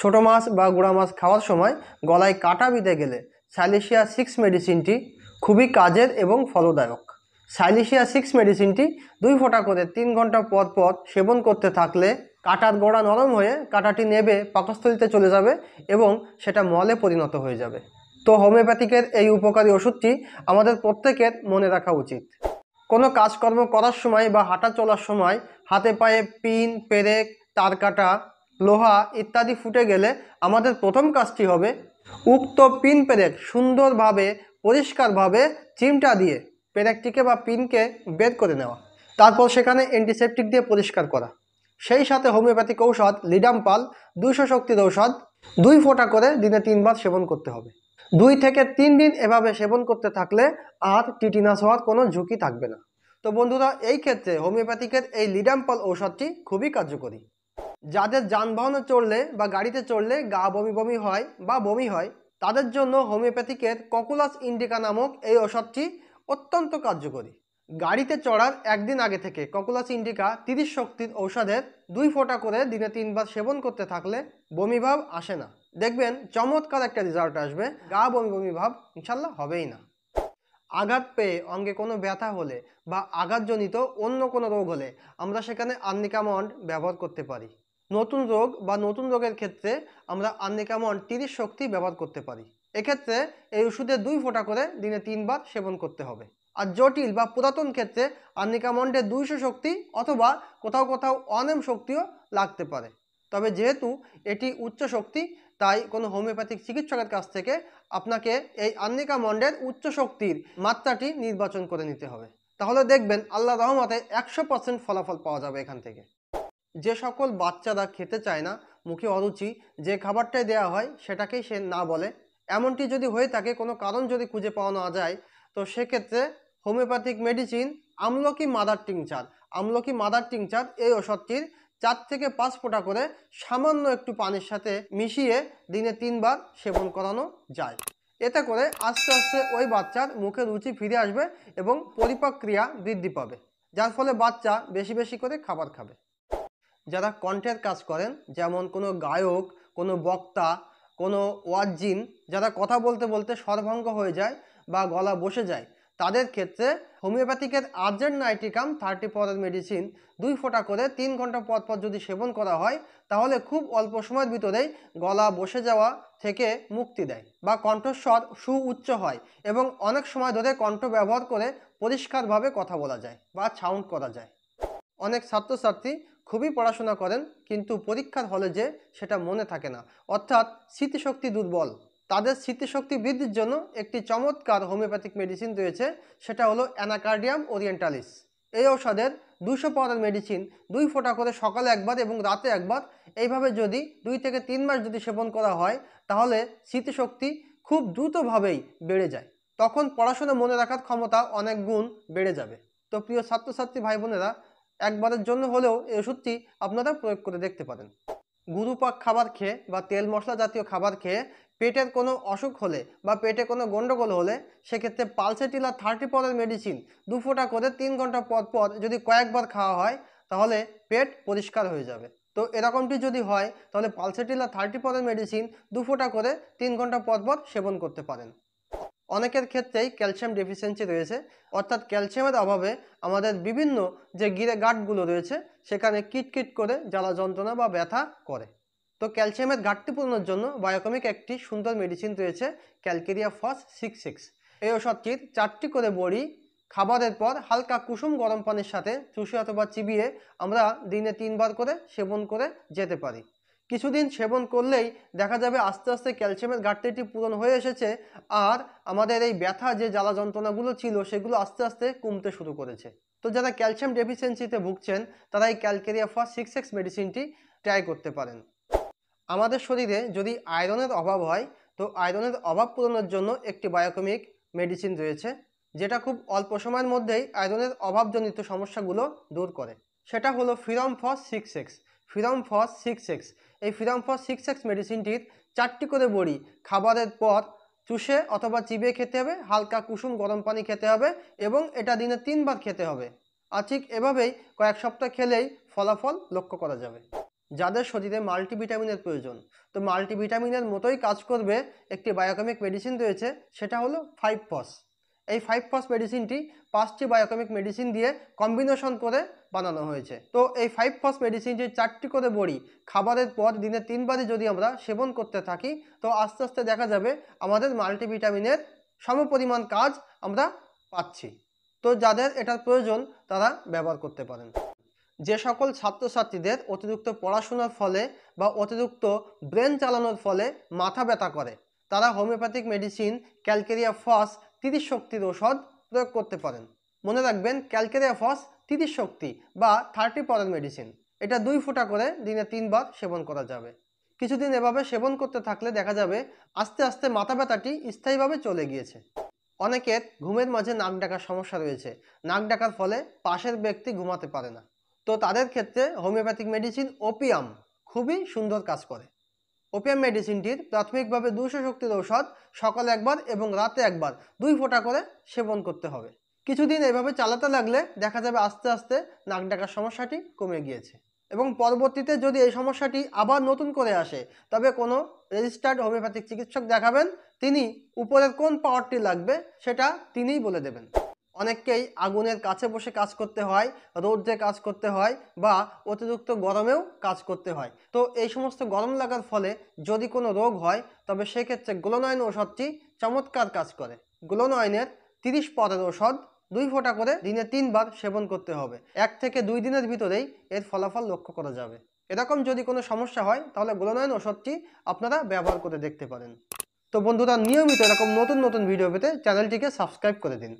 ছোট মাছ বা গুঁড়া মাছ খাওয়ার সময় গলায় কাটা বিঁধে গেলে সাইলেশিয়া সিক্স মেডিসিনটি খুবই কাজের এবং ফলদায়ক সাইলিশিয়া সিক্স মেডিসিনটি দুই ফোঁটা করে তিন ঘন্টা পর পর সেবন করতে থাকলে কাটার গোড়া নরম হয়ে কাটাটি নেবে পাকস্থলিতে চলে যাবে এবং সেটা মলে পরিণত হয়ে যাবে তো হোমিওপ্যাথিকের এই উপকারী ওষুধটি আমাদের প্রত্যেকের মনে রাখা উচিত কোনো কাজকর্ম করার সময় বা হাঁটা চলার সময় হাতে পায়ে পিন পেরেক তার কাটা লোহা ইত্যাদি ফুটে গেলে আমাদের প্রথম কাজটি হবে উক্ত পিন পেরেক সুন্দরভাবে পরিষ্কারভাবে চিমটা দিয়ে পেরেকটিকে বা পিনকে বের করে নেওয়া তারপর সেখানে অ্যান্টিসেপটিক দিয়ে পরিষ্কার করা সেই সাথে হোমিওপ্যাথিক ঔষধ লিডামপাল দুইশো শক্তির ঔষধ দুই ফোঁটা করে দিনে তিনবার সেবন করতে হবে দুই থেকে তিন দিন এভাবে সেবন করতে থাকলে আর টিটিনাস হওয়ার কোনো ঝুঁকি থাকবে না তো বন্ধুরা এই ক্ষেত্রে হোমিওপ্যাথিকের এই লিডামপাল ঔষধটি খুবই কার্যকরী যাদের যানবাহনে চড়লে বা গাড়িতে চড়লে গা বমি বমি হয় বা বমি হয় তাদের জন্য হোমিওপ্যাথিকের ককুলাস ইন্ডিকা নামক এই ওষুধটি অত্যন্ত কার্যকরী গাড়িতে চড়ার একদিন আগে থেকে ককুলাস ইন্ডিকা তিরিশ শক্তির ঔষধের দুই ফোঁটা করে দিনে তিনবার সেবন করতে থাকলে বমিভাব আসে না দেখবেন চমৎকার একটা রেজাল্ট আসবে গা বমি বমি ভাব ইনশাল্লাহ হবেই না আঘাত পেয়ে অঙ্গে কোনো ব্যথা হলে বা আঘাতজনিত অন্য কোনো রোগ হলে আমরা সেখানে আর্নিকামন্ড ব্যবহার করতে পারি নতুন রোগ বা নতুন রোগের ক্ষেত্রে আমরা আন্নিকামন তিরিশ শক্তি ব্যবহার করতে পারি এক্ষেত্রে এই ওষুধে দুই ফোঁটা করে দিনে তিনবার সেবন করতে হবে আর জটিল বা পুরাতন ক্ষেত্রে আন্নিকামন্ডে দুইশো শক্তি অথবা কোথাও কোথাও অনেম শক্তিও লাগতে পারে তবে যেহেতু এটি উচ্চ শক্তি তাই কোনো হোমিওপ্যাথিক চিকিৎসকের কাছ থেকে আপনাকে এই আন্নিকামন্ডের উচ্চ শক্তির মাত্রাটি নির্বাচন করে নিতে হবে তাহলে দেখবেন আল্লাহ রহমতে একশো পার্সেন্ট ফলাফল পাওয়া যাবে এখান থেকে যে সকল বাচ্চারা খেতে চায় না মুখে অরুচি যে খাবারটাই দেয়া হয় সেটাকেই সে না বলে এমনটি যদি হয়ে থাকে কোনো কারণ যদি খুঁজে পাওয়া না যায় তো সেক্ষেত্রে হোমিওপ্যাথিক মেডিসিন আমলকি মাদার টিংচার আমলকি মাদার টিংচার এই ওষুধটির চার থেকে পাঁচ ফোঁটা করে সামান্য একটু পানির সাথে মিশিয়ে দিনে তিনবার সেবন করানো যায় এতে করে আস্তে আস্তে ওই বাচ্চার মুখে রুচি ফিরে আসবে এবং পরিপাক ক্রিয়া বৃদ্ধি পাবে যার ফলে বাচ্চা বেশি বেশি করে খাবার খাবে যারা কণ্ঠের কাজ করেন যেমন কোনো গায়ক কোনো বক্তা কোনো ওয়াজিন যারা কথা বলতে বলতে সর্বঙ্গ হয়ে যায় বা গলা বসে যায় তাদের ক্ষেত্রে হোমিওপ্যাথিকের আর্জেন্ট নাইট্রিকাম থার্টি পরের মেডিসিন দুই ফোঁটা করে তিন ঘন্টা পর পর যদি সেবন করা হয় তাহলে খুব অল্প সময়ের ভিতরেই গলা বসে যাওয়া থেকে মুক্তি দেয় বা কণ্ঠস্বর সু উচ্চ হয় এবং অনেক সময় ধরে কণ্ঠ ব্যবহার করে পরিষ্কারভাবে কথা বলা যায় বা সাউন্ড করা যায় অনেক ছাত্রছাত্রী খুবই পড়াশোনা করেন কিন্তু পরীক্ষার হলে যে সেটা মনে থাকে না অর্থাৎ স্মৃতিশক্তি দুর্বল তাদের স্মৃতিশক্তি বৃদ্ধির জন্য একটি চমৎকার হোমিওপ্যাথিক মেডিসিন রয়েছে সেটা হলো অ্যানাকার্ডিয়াম ওরিয়েন্টালিস এই ঔষধের দুশো পাওয়ার মেডিসিন দুই ফোঁটা করে সকালে একবার এবং রাতে একবার এইভাবে যদি দুই থেকে তিন মাস যদি সেবন করা হয় তাহলে স্মৃতিশক্তি খুব দ্রুতভাবেই বেড়ে যায় তখন পড়াশোনা মনে রাখার ক্ষমতা অনেক গুণ বেড়ে যাবে তো প্রিয় ছাত্রছাত্রী ভাই বোনেরা একবারের জন্য হলেও এই ওষুধটি আপনারা প্রয়োগ করে দেখতে পারেন গুরুপাক খাবার খেয়ে বা তেল মশলা জাতীয় খাবার খেয়ে পেটের কোনো অসুখ হলে বা পেটে কোনো গণ্ডগোল হলে সেক্ষেত্রে পালসেটিলা থার্টি পরের মেডিসিন দু ফোঁটা করে তিন ঘন্টা পর পর যদি কয়েকবার খাওয়া হয় তাহলে পেট পরিষ্কার হয়ে যাবে তো এরকমটি যদি হয় তাহলে পালসেটিলা থার্টি পরের মেডিসিন দু ফোঁটা করে তিন ঘন্টা পর পর সেবন করতে পারেন অনেকের ক্ষেত্রেই ক্যালসিয়াম ডেফিসিয়েন্সি রয়েছে অর্থাৎ ক্যালসিয়ামের অভাবে আমাদের বিভিন্ন যে গিরে গাঁটগুলো রয়েছে সেখানে কিটকিট করে জ্বালা যন্ত্রণা বা ব্যথা করে তো ক্যালসিয়ামের ঘাটতি পূরণের জন্য বায়োকমিক একটি সুন্দর মেডিসিন রয়েছে ক্যালকেরিয়া ফস সিক্স সিক্স এই ওষুধটির চারটি করে বড়ি খাবারের পর হালকা কুসুম গরম পানির সাথে চুষে অথবা চিবিয়ে আমরা দিনে তিনবার করে সেবন করে যেতে পারি কিছুদিন সেবন করলেই দেখা যাবে আস্তে আস্তে ক্যালসিয়ামের ঘাটতিটি পূরণ হয়ে এসেছে আর আমাদের এই ব্যথা যে জ্বালা যন্ত্রণাগুলো ছিল সেগুলো আস্তে আস্তে কমতে শুরু করেছে তো যারা ক্যালসিয়াম ডেফিসিয়েন্সিতে ভুগছেন তারা এই ক্যালকেরিয়া ফার্স্ট সিক্স এক্স মেডিসিনটি ট্রাই করতে পারেন আমাদের শরীরে যদি আয়রনের অভাব হয় তো আয়রনের অভাব পূরণের জন্য একটি বায়োকেমিক মেডিসিন রয়েছে যেটা খুব অল্প সময়ের মধ্যেই আয়রনের অভাবজনিত সমস্যাগুলো দূর করে সেটা হলো ফিরম ফস six X freedom for six X এই ফ্রিডম ফর সিক্স এক্স মেডিসিনটির চারটি করে বড়ি খাবারের পর চুষে অথবা চিবিয়ে খেতে হবে হালকা কুসুম গরম পানি খেতে হবে এবং এটা দিনে তিনবার খেতে হবে আর ঠিক এভাবেই কয়েক সপ্তাহ খেলেই ফলাফল লক্ষ্য করা যাবে যাদের শরীরে মাল্টিভিটামিনের প্রয়োজন তো মাল্টিভিটামিনের মতোই কাজ করবে একটি বায়োকেমিক মেডিসিন রয়েছে সেটা হলো ফাইভ ফস এই ফাইভ ফস মেডিসিনটি পাঁচটি বায়োকেমিক মেডিসিন দিয়ে কম্বিনেশন করে বানানো হয়েছে তো এই ফাইভ ফস মেডিসিন যে চারটি করে বড়ি খাবারের পর দিনে তিনবারই যদি আমরা সেবন করতে থাকি তো আস্তে আস্তে দেখা যাবে আমাদের মাল্টিভিটামিনের সমপরিমাণ কাজ আমরা পাচ্ছি তো যাদের এটার প্রয়োজন তারা ব্যবহার করতে পারেন যে সকল ছাত্রছাত্রীদের অতিরিক্ত পড়াশোনার ফলে বা অতিরিক্ত ব্রেন চালানোর ফলে মাথা ব্যথা করে তারা হোমিওপ্যাথিক মেডিসিন ক্যালকেরিয়া ফস তিরিশ শক্তির ঔষধ প্রয়োগ করতে পারেন মনে রাখবেন ক্যালকেরিয়া ফস তিরিশ শক্তি বা থার্টি পরের মেডিসিন এটা দুই ফোঁটা করে দিনে তিনবার সেবন করা যাবে কিছুদিন এভাবে সেবন করতে থাকলে দেখা যাবে আস্তে আস্তে মাথা ব্যথাটি স্থায়ীভাবে চলে গিয়েছে অনেকের ঘুমের মাঝে নাক ডাকার সমস্যা রয়েছে নাক ডাকার ফলে পাশের ব্যক্তি ঘুমাতে পারে না তো তাদের ক্ষেত্রে হোমিওপ্যাথিক মেডিসিন ওপিয়াম খুবই সুন্দর কাজ করে ওপিয়াম মেডিসিনটির প্রাথমিকভাবে দুশো শক্তির ঔষধ সকালে একবার এবং রাতে একবার দুই ফোঁটা করে সেবন করতে হবে কিছুদিন এভাবে চালাতে লাগলে দেখা যাবে আস্তে আস্তে নাক ডাকার সমস্যাটি কমে গিয়েছে এবং পরবর্তীতে যদি এই সমস্যাটি আবার নতুন করে আসে তবে কোনো রেজিস্টার্ড হোমিওপ্যাথিক চিকিৎসক দেখাবেন তিনি উপরের কোন পাওয়ারটি লাগবে সেটা তিনিই বলে দেবেন অনেককেই আগুনের কাছে বসে কাজ করতে হয় রোদ্রে কাজ করতে হয় বা অতিরিক্ত গরমেও কাজ করতে হয় তো এই সমস্ত গরম লাগার ফলে যদি কোনো রোগ হয় তবে সেক্ষেত্রে গ্লোনয়ন ওষুধটি চমৎকার কাজ করে গ্লোনয়নের তিরিশ পরের ওষুধ দুই ফোঁটা করে দিনে তিনবার সেবন করতে হবে এক থেকে দুই দিনের ভিতরেই এর ফলাফল লক্ষ্য করা যাবে এরকম যদি কোনো সমস্যা হয় তাহলে গ্লোনয়ন ওষুধটি আপনারা ব্যবহার করে দেখতে পারেন তো বন্ধুরা নিয়মিত এরকম নতুন নতুন ভিডিও পেতে চ্যানেলটিকে সাবস্ক্রাইব করে দিন